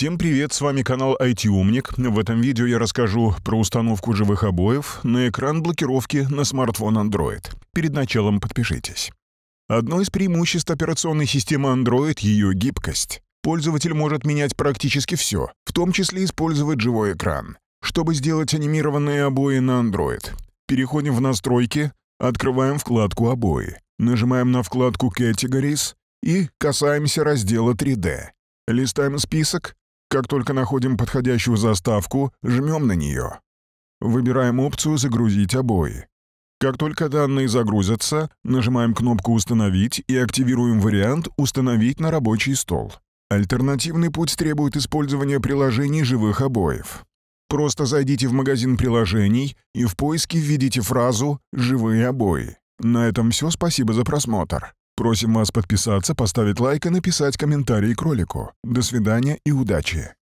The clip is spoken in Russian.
Всем привет, с вами канал IT Умник. В этом видео я расскажу про установку живых обоев на экран блокировки на смартфон Android. Перед началом подпишитесь. Одно из преимуществ операционной системы Android — ее гибкость. Пользователь может менять практически все, в том числе использовать живой экран. Чтобы сделать анимированные обои на Android, переходим в настройки, открываем вкладку «Обои», нажимаем на вкладку «Categories» и касаемся раздела 3D. Листаем список, как только находим подходящую заставку, жмем на нее. Выбираем опцию «Загрузить обои». Как только данные загрузятся, нажимаем кнопку «Установить» и активируем вариант «Установить на рабочий стол». Альтернативный путь требует использования приложений живых обоев. Просто зайдите в магазин приложений и в поиске введите фразу «Живые обои». На этом все, спасибо за просмотр. Просим вас подписаться, поставить лайк и написать комментарий к ролику. До свидания и удачи!